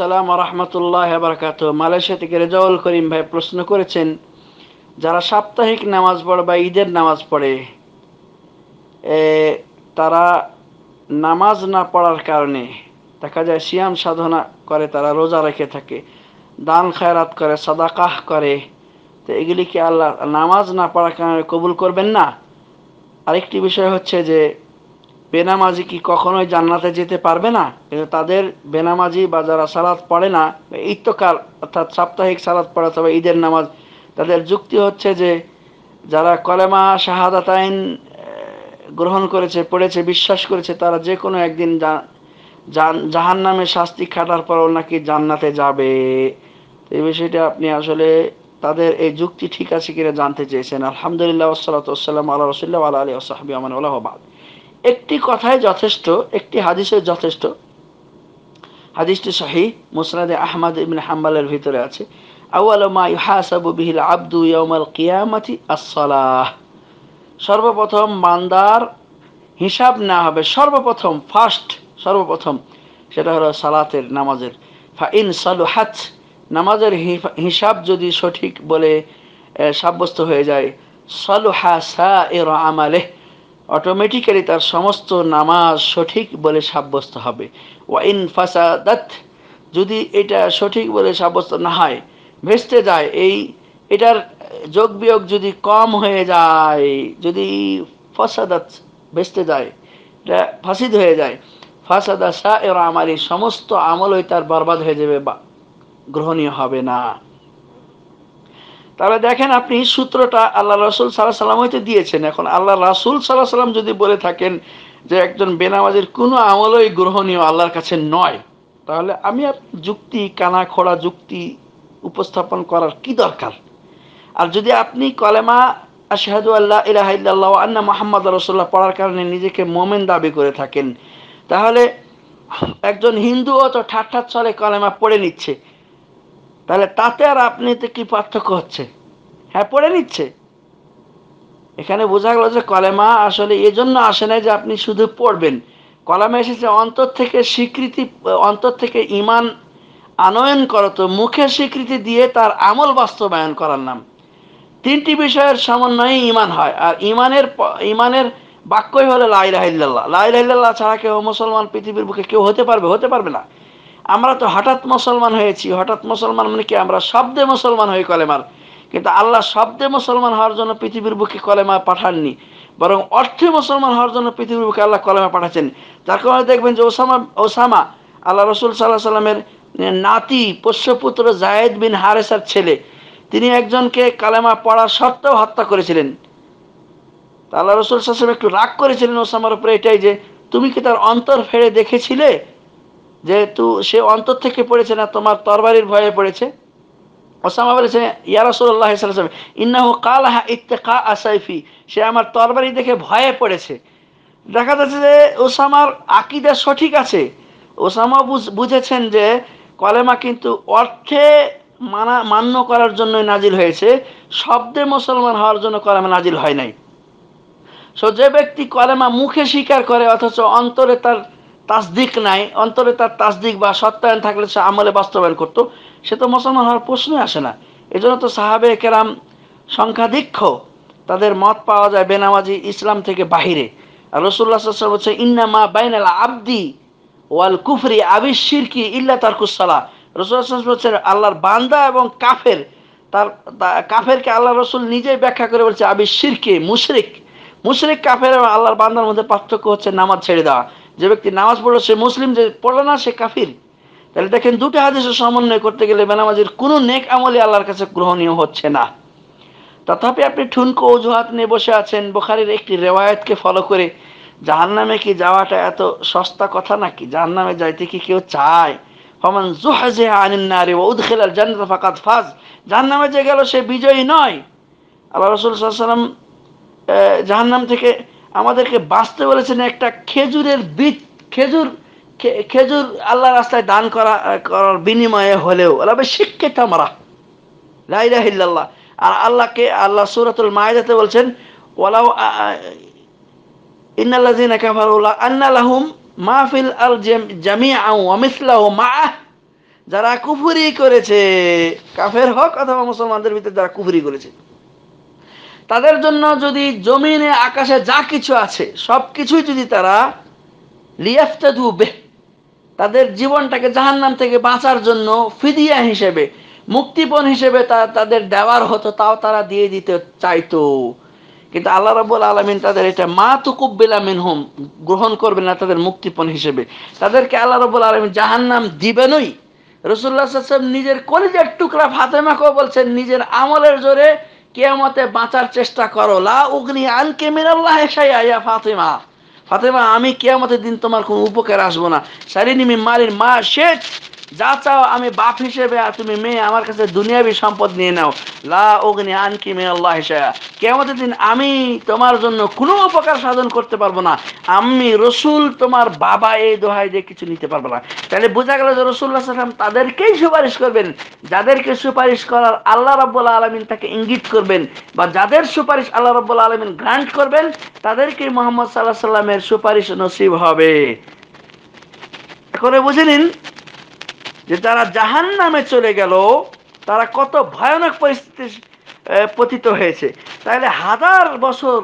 সালাম রহমতুল্লাহ বারকাত মালয়েশিয়া থেকে রেজাউল করিম ভাই প্রশ্ন করেছেন যারা সাপ্তাহিক নামাজ পড়ে বা ঈদের নামাজ পড়ে তারা নামাজ না পড়ার কারণে দেখা যায় সিয়াম সাধনা করে তারা রোজা রেখে থাকে দান খায়রাত করে সাদাকাহ করে তো এগুলি কি আল্লাহ নামাজ না পড়ার কারণে কবুল করবেন না আরেকটি বিষয় হচ্ছে যে বেনামাজি কি কখনোই জান্নাতে যেতে পারবে না কিন্তু তাদের বেনামাজি বা যারা সালাদ পড়ে না ইত্যকাল অর্থাৎ সাপ্তাহিক সালাদ পড়ে অথবা ঈদের নামাজ তাদের যুক্তি হচ্ছে যে যারা কলেমা শাহাদাতাইন গ্রহণ করেছে পড়েছে বিশ্বাস করেছে তারা যে কোনো একদিন জাহান নামে শাস্তি খাটার পরও নাকি জান্নাতে যাবে এই বিষয়টা আপনি আসলে তাদের এই যুক্তি ঠিক আছে কিনা জানতে চেয়েছেন আলহামদুলিল্লাহ ওসালাতাম আল্লাহ রসুল্লাহ আল্লাহ আলী ওসাহাবি আমান ওলাহবাদ একটি কথায় যথেষ্ট একটি হাদিসে যথেষ্ট হাদিসটি শাহী মুসনাদে আহমদ ইবিন হাম্বালের ভিতরে আছে ইয়ামাল সর্বপ্রথম মান্দার হিসাব না হবে সর্বপ্রথম ফার্স্ট সর্বপ্রথম সেটা হলো সালাতের নামাজের ফাইন ইন সালুহাত নামাজের হিসাব যদি সঠিক বলে সাব্যস্ত হয়ে যায় সালুহা সা এর আমালেহ অটোমেটিক্যালি তার সমস্ত নামাজ সঠিক বলে সাব্যস্ত হবে ওয়াইন ফাসাদাত যদি এটা সঠিক বলে সাব্যস্ত না হয় ভেস্তে যায় এই এটার যোগ বিয়োগ যদি কম হয়ে যায় যদি ফাসাদাত ভেস্তে যায় এটা ফাসিদ হয়ে যায় ফাসাদা সা এর আমারই সমস্ত আমলই তার বরবাদ হয়ে যাবে বা গ্রহণীয় হবে না তাহলে দেখেন আপনি সূত্রটা আল্লাহ রাসুল সাল্লাহ সাল্লাম হয়তো দিয়েছেন এখন আল্লাহ রাসুল সাল্লাহ সাল্লাম যদি বলে থাকেন যে একজন বেনামাজের কোনো আমলই গ্রহণীয় আল্লাহর কাছে নয় তাহলে আমি যুক্তি কানা খোড়া যুক্তি উপস্থাপন করার কি দরকার আর যদি আপনি কলেমা শাহাদু আল্লাহ ইলাহাইল্লাহ আন্না মোহাম্মদ রসোল্লাহ পড়ার কারণে নিজেকে মোমেন দাবি করে থাকেন তাহলে একজন হিন্দুও তো ঠাট চলে কলেমা পড়ে নিচ্ছে তাহলে তাতে আর আপনিতে কি পার্থক্য হচ্ছে হ্যাঁ পড়ে নিচ্ছে এখানে বোঝা গেল যে কলেমা আসলে এজন্য আসে না যে আপনি শুধু পড়বেন কলামে এসেছে অন্তর থেকে স্বীকৃতি অন্তর থেকে ইমান আনয়ন করত মুখে স্বীকৃতি দিয়ে তার আমল বাস্তবায়ন করার নাম তিনটি বিষয়ের সমন্বয়ে ইমান হয় আর ইমানের ইমানের বাক্যই হলো লাই রাহিল্লাহ ছাড়া কেউ মুসলমান পৃথিবীর বুকে কেউ হতে পারবে হতে পারবে না আমরা তো হঠাৎ মুসলমান হয়েছি হঠাৎ মুসলমান মানে কি আমরা শব্দে মুসলমান হই কলেমার কিন্তু আল্লাহ শব্দে মুসলমান হওয়ার জন্য পৃথিবীর বুকে কলেমা পাঠাননি বরং অর্থে মুসলমান হওয়ার জন্য পৃথিবীর বুকে আল্লাহ কলেমা পাঠাচ্ছেন তার কারণে দেখবেন যে ওসামা ওসামা আল্লাহ রসুল সাল্লাহ সাল্লামের নাতি পোষ্যপুত্র জায়েদ বিন হারেসার ছেলে তিনি একজনকে কালেমা পড়া সত্ত্বেও হত্যা করেছিলেন তা আল্লাহ রসুল সাল্লাম একটু রাগ করেছিলেন ওসামার উপরে এটাই যে তুমি কি তার অন্তর ফেড়ে দেখেছিলে যেহেতু সে অন্তর থেকে পড়েছে না তোমার তরবারির ভয়ে পড়েছে ওসামা বলেছে ইয়ারসুল্লাহ ইসলাম ইন্নাহু কাল হা ইত্তেকা আসাইফি সে আমার তরবারি দেখে ভয়ে পড়েছে দেখা যাচ্ছে যে ওসামার আকিদা সঠিক আছে ওসামা বুঝেছেন যে কলেমা কিন্তু অর্থে মানা মান্য করার জন্য নাজিল হয়েছে শব্দে মুসলমান হওয়ার জন্য কলেমা নাজিল হয় নাই সো যে ব্যক্তি কলেমা মুখে স্বীকার করে অথচ অন্তরে তার তাসদিক নাই অন্তরে তার তাসদিক বা সত্যায়ন থাকলে সে আমলে বাস্তবায়ন করত সে তো মুসলমান হওয়ার প্রশ্নই আসে না এজন্য তো সাহাবে কেরাম সংখ্যাধিক্ষ তাদের মত পাওয়া যায় বেনামাজি ইসলাম থেকে বাহিরে আর রসুল্লাহ হচ্ছে ইন্নামা বাইনাল আব্দি ওয়াল কুফরি আবির শিরকি ইল্লা তারকুসালা রসুল্লাহ হচ্ছে আল্লাহর বান্দা এবং কাফের তার কাফেরকে আল্লাহ রসুল নিজেই ব্যাখ্যা করে বলছে আবির শিরকে মুশরিক মুশরিক কাফের এবং আল্লাহর বান্দার মধ্যে পার্থক্য হচ্ছে নামাজ ছেড়ে দেওয়া যে ব্যক্তি নামাজ পড়লো সে মুসলিম যে পড়লো না সে কাফির তাহলে দেখেন দুটো হাদিসের সমন্বয় করতে গেলে বেনামাজির কোনো নেক আমলই আল্লাহর কাছে গ্রহণীয় হচ্ছে না তথাপি আপনি ঠুনকো অজুহাত নিয়ে বসে আছেন বোখারির একটি রেওয়ায়তকে ফলো করে জাহান নামে কি যাওয়াটা এত সস্তা কথা নাকি জাহান নামে যাইতে কি কেউ চায় ফমান জুহাজে আনিন নারে ও উদ্খেলাল জান্নাত ফাকাত ফাজ জাহান নামে যে গেল সে বিজয়ী নয় আল্লাহ রসুল সাল্লাম জাহান্নাম থেকে আমাদেরকে বাঁচতে বলেছেন একটা খেজুরের বীজ খেজুর খেজুর আল্লাহ রাস্তায় দান করা করার বিনিময়ে হলেও আল্লাহ শিক্ষিত আমরা হিল্লাল্লাহ আর আল্লাহকে আল্লাহ সুরাতুল মায়েদাতে বলছেন ওলাও ইন্নাল্লাযিনা কাফারু আন্না লাহুম মা ফিল জামি জামিআ ওয়া মিসলাহু যারা কুফুরি করেছে কাফের হক অথবা মুসলমানদের ভিতরে যারা কুফুরি করেছে তাদের জন্য যদি জমিনে আকাশে যা কিছু আছে সব কিছুই যদি তারা লিয়াফতা ধুবে তাদের জীবনটাকে জাহান্নাম থেকে বাঁচার জন্য ফিদিয়া হিসেবে মুক্তিপণ হিসেবে তা তাদের দেওয়ার হতো তাও তারা দিয়ে দিতে চাইতো কিন্তু আল্লাহ রাবুল আলমিন তাদের এটা মা তুকুব্বিলা হোম গ্রহণ করবে না তাদের মুক্তিপণ হিসেবে তাদেরকে আল্লাহ রবুল আলমিন জাহান্নাম দিবেনই রসুল্লাহ সাহেব নিজের কলিজার টুকরা ফাতেমাকেও বলছেন নিজের আমলের জোরে কেয়ামতে বাঁচার চেষ্টা করো লা উগ্নি আনকে মিনাল্লাহ সাইয়া ইয়া ফাতিমা ফাতেমা আমি কেয়ামতের দিন তোমার কোনো উপকার আসবো না সারিনি মারির মা শেখ যা চাও আমি বাপ হিসেবে আর তুমি মেয়ে আমার কাছে দুনিয়াবি সম্পদ নিয়ে নাও লা অগ্নি কি মেয়ে আল্লাহ হিসায়া কেমতের দিন আমি তোমার জন্য কোনো উপকার সাধন করতে পারবো না আমি রসুল তোমার বাবা এই দোহাই দিয়ে কিছু নিতে পারবো না তাহলে বোঝা গেল যে রসুল্লাহ সাল্লাম তাদেরকেই সুপারিশ করবেন যাদেরকে সুপারিশ করার আল্লাহ রাব্বুল্লাহ আলমিন তাকে ইঙ্গিত করবেন বা যাদের সুপারিশ আল্লাহ রাব্বুল্লাহ আলমিন গ্রান্ট করবেন তাদেরকেই মোহাম্মদ সাল্লাহ সাল্লামের সুপারিশ নসিব হবে করে বুঝে নিন যে যারা জাহান নামে চলে গেল তারা কত ভয়ানক পরিস্থিতি পতিত হয়েছে তাহলে হাজার বছর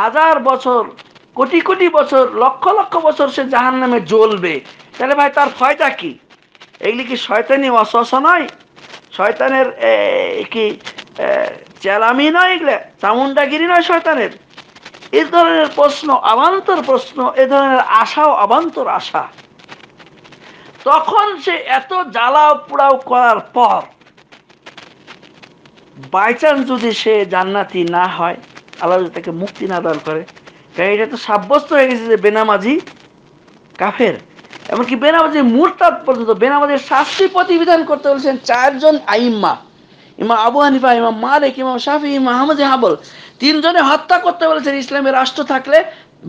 হাজার বছর কোটি কোটি বছর লক্ষ লক্ষ বছর সে জাহান নামে জ্বলবে তাহলে ভাই তার ফয়টা কি এগুলি কি শয়তানি অসস নয় শয়তানের কি চেলামি নয় এগুলো চামুন্ডাগিরি নয় শয়তানের এ ধরনের প্রশ্ন অবান্তর প্রশ্ন এ ধরনের আশাও অবান্তর আশা তখন সে এত জ্বালাও পোড়াও করার পর বাইচান্স যদি সে জান্নাতি না হয় আল্লাহ যদি তাকে মুক্তি না দান করে কারণ এটা তো সাব্যস্ত হয়ে গেছে যে বেনামাজি কাফের এমনকি বেনামাজি মুরতাদ পর্যন্ত বেনামাজির শাস্তি প্রতিবিধান করতে বলেছেন চারজন আইম্মা ইমা আবু হানিফা ইমাম মালিক ইমাম শাফি ইমা আহমদ হাবল তিনজনে হত্যা করতে বলেছেন ইসলামের রাষ্ট্র থাকলে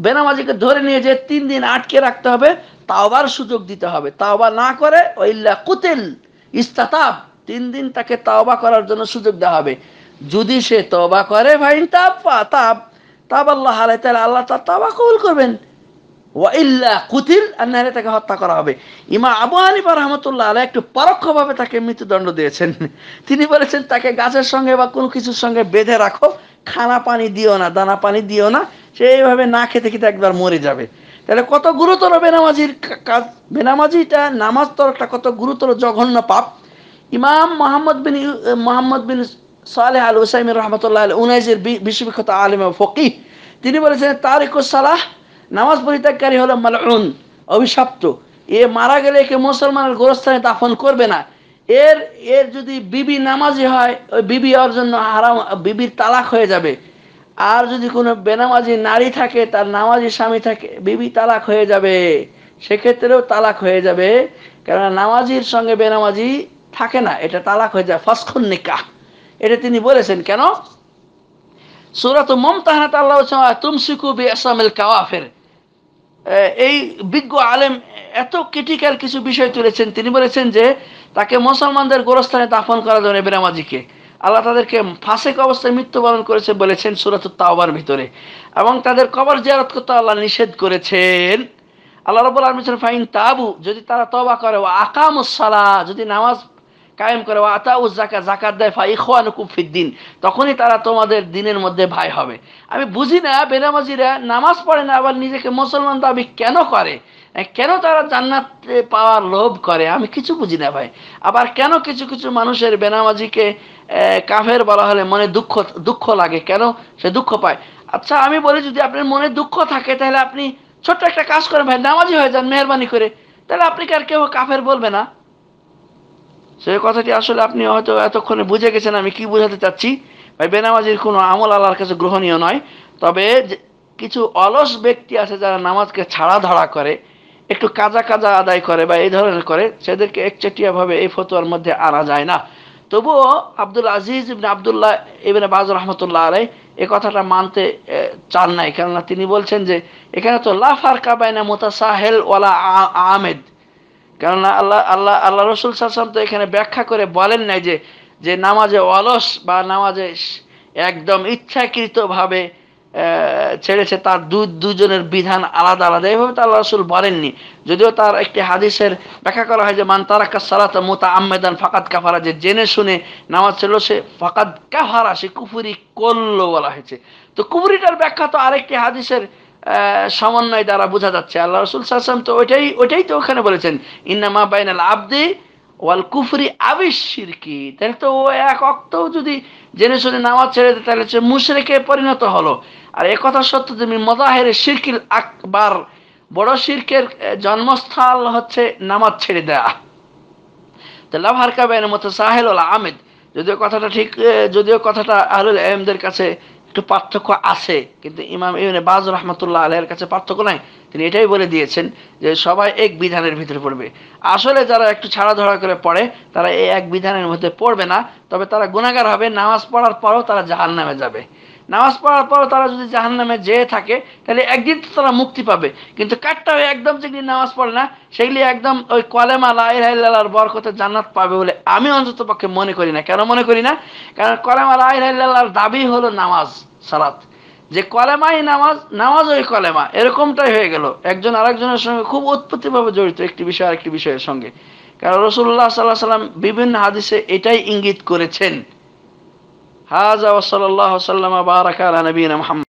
বেনামাজিকে ধরে নিয়ে যে তিন দিন আটকে রাখতে হবে তাওবার সুযোগ দিতে হবে তাওবা না করে ওইল্লা কুতিল ইস্তাতাব তিন দিন তাকে তাওবা করার জন্য সুযোগ দেওয়া হবে যদি সে তবা করে ভাই তাপ তাপ তাপ আল্লাহ আলাই তাহলে আল্লাহ তার তাওবা কবুল করবেন ওয়াইল্লা কুতিল আর নাহলে তাকে হত্যা করা হবে ইমা আবু হানিফা রহমতুল্লাহ আলাহ একটু পরোক্ষভাবে তাকে মৃত্যুদণ্ড দিয়েছেন তিনি বলেছেন তাকে গাছের সঙ্গে বা কোনো কিছুর সঙ্গে বেঁধে রাখো খানা পানি দিও না দানা পানি দিও না সে এইভাবে না খেতে খেতে একবার মরে যাবে তাহলে কত গুরুতর বেনামাজির কাজ বেনামাজিটা নামাজ তরকটা কত গুরুতর জঘন্য পাপ ইমাম মোহাম্মদ বিন মোহাম্মদ বিন সালেহ আল হুসাইমিন রহমতুল্লাহ আল উনাইজের বিশ্ববিখ্যাত আলিম ফকি তিনি বলেছেন তারিকুস সালাহ নামাজ পরিত্যাগকারী হলো মালউন অভিশপ্ত এ মারা গেলে কে মুসলমানের গোরস্থানে দাফন করবে না এর এর যদি বিবি নামাজি হয় ওই বিবি হওয়ার জন্য হারাম বিবির তালাক হয়ে যাবে আর যদি কোনো বেনামাজি নারী থাকে তার নামাজি স্বামী থাকে বিবি তালাক হয়ে যাবে সেক্ষেত্রেও তালাক হয়ে যাবে কেননা নামাজির সঙ্গে বেনামাজি থাকে না এটা তালাক হয়ে যায় ফসখন নিকাহ এটা তিনি বলেছেন কেন সুরাত মমতাহানাত আল্লাহ তুমসিকু বি আসামিল কাওয়াফের এই বিজ্ঞ আলেম এত ক্রিটিক্যাল কিছু বিষয় তুলেছেন তিনি বলেছেন যে তাকে মুসলমানদের গোরস্থানে দাফন করা যাবে বেনামাজিকে আল্লাহ তাদেরকে ফাঁসেক অবস্থায় মৃত্যুবরণ করেছে বলেছেন সুরাত তাওবার ভিতরে এবং তাদের কবর জিয়ারত করতে আল্লাহ নিষেধ করেছেন আল্লাহ রব আলমিন ফাইন তাবু যদি তারা তবা করে ও আকামুসালা যদি নামাজ কায়েম করে ও আতাউজ জাকা জাকাত দেয় ফাই ইখওয়ান কুফিদ্দিন তখনই তারা তোমাদের দিনের মধ্যে ভাই হবে আমি বুঝি না বেনামাজিরা নামাজ পড়ে না আবার নিজেকে মুসলমান দাবি কেন করে কেন তারা জান্নাত পাওয়ার লোভ করে আমি কিছু বুঝি না ভাই আবার কেন কিছু কিছু মানুষের বেনামাজিকে কাফের বলা হলে মনে দুঃখ দুঃখ লাগে কেন সে দুঃখ পায় আচ্ছা আমি বলি যদি আপনার মনে দুঃখ থাকে তাহলে আপনি ছোট্ট একটা কাজ করেন ভাই নামাজি হয়ে যান মেহরবানি করে তাহলে আপনি কি আর কেউ কাফের বলবে না সেই কথাটি আসলে আপনি হয়তো এতক্ষণে বুঝে গেছেন আমি কি বুঝাতে চাচ্ছি ভাই বেনামাজির কোনো আমল আল্লাহর কাছে গ্রহণীয় নয় তবে কিছু অলস ব্যক্তি আছে যারা নামাজকে ছাড়া ধরা করে একটু কাজা কাজা আদায় করে বা এই ধরনের করে সেদেরকে একচেটিয়াভাবে এই ফতোয়ার মধ্যে আনা যায় না তবুও আব্দুল আজিজ ইবনে আবদুল্লাহ ইবনে বাজ রহমতুল্লাহ আলাই এ কথাটা মানতে চান নাই কেননা তিনি বলছেন যে এখানে তো লাফার কাবাইনা মোতাসাহেল ওয়ালা আহমেদ কেননা আল্লাহ আল্লাহ আল্লাহ রসুল সাল্লাম তো এখানে ব্যাখ্যা করে বলেন নাই যে যে নামাজে অলস বা নামাজে একদম ইচ্ছাকৃতভাবে ছেড়েছে তার দুই দুজনের বিধান আলাদা আলাদা এভাবে তো আল্লাহ রসুল বলেননি যদিও তার একটি হাদিসের ব্যাখ্যা করা হয় যে মান তারাক্কা সালাত মোতা আম্মেদান ফাকাদ কাফারা যে জেনে শুনে নামাজ ছিল সে ফাকাদ কাফারা সে কুফুরি করলো বলা হয়েছে তো কুফুরিটার ব্যাখ্যা তো আরেকটি হাদিসের সমন্বয় দ্বারা বোঝা যাচ্ছে আল্লাহ রসুল সাহসাম তো ওইটাই ওইটাই তো ওখানে বলেছেন ইন্নামা বাইনাল আবদি ওয়াল কুফরি আবিশির কি তাহলে তো ও এক অক্তও যদি জেনে শুনে নামাজ ছেড়ে দেয় তাহলে সে মুশরেকে পরিণত হলো আর এ কথা সত্য যে মজাহের সিরকিল আকবার বড় সিরকের জন্মস্থল হচ্ছে নামাজ ছেড়ে দেয়া তো লাভার কাবের মতো সাহেল আমেদ যদিও কথাটা ঠিক যদিও কথাটা আহলুল আহমদের কাছে একটু পার্থক্য আছে কিন্তু ইমাম ইউনে বাজ রহমতুল্লাহ আলহের কাছে পার্থক্য নাই তিনি এটাই বলে দিয়েছেন যে সবাই এক বিধানের ভিতরে পড়বে আসলে যারা একটু ছাড়া ধরা করে পড়ে তারা এই এক বিধানের মধ্যে পড়বে না তবে তারা গুণাগার হবে নামাজ পড়ার পরও তারা জাহান নামে যাবে নামাজ পড়ার পর তারা যদি জাহান নামে যেয়ে থাকে তাহলে একদিন তো তারা মুক্তি পাবে কিন্তু কাটটা হয়ে একদম যেগুলি নামাজ পড়ে না সেগুলি একদম ওই কলেমা লাইলার বরকতে জান্নাত পাবে বলে আমি অন্তত পক্ষে মনে করি না কেন মনে করি না কারণ কলেমা লাইলার দাবি হলো নামাজ সালাত যে কলেমাই নামাজ নামাজ ওই কলেমা এরকমটাই হয়ে গেল একজন আরেকজনের সঙ্গে খুব উৎপত্তিভাবে জড়িত একটি বিষয় আরেকটি বিষয়ের সঙ্গে কারণ রসুল্লাহ সাল্লাহ সাল্লাম বিভিন্ন হাদিসে এটাই ইঙ্গিত করেছেন هذا وصلى الله وسلم وبارك على نبينا محمد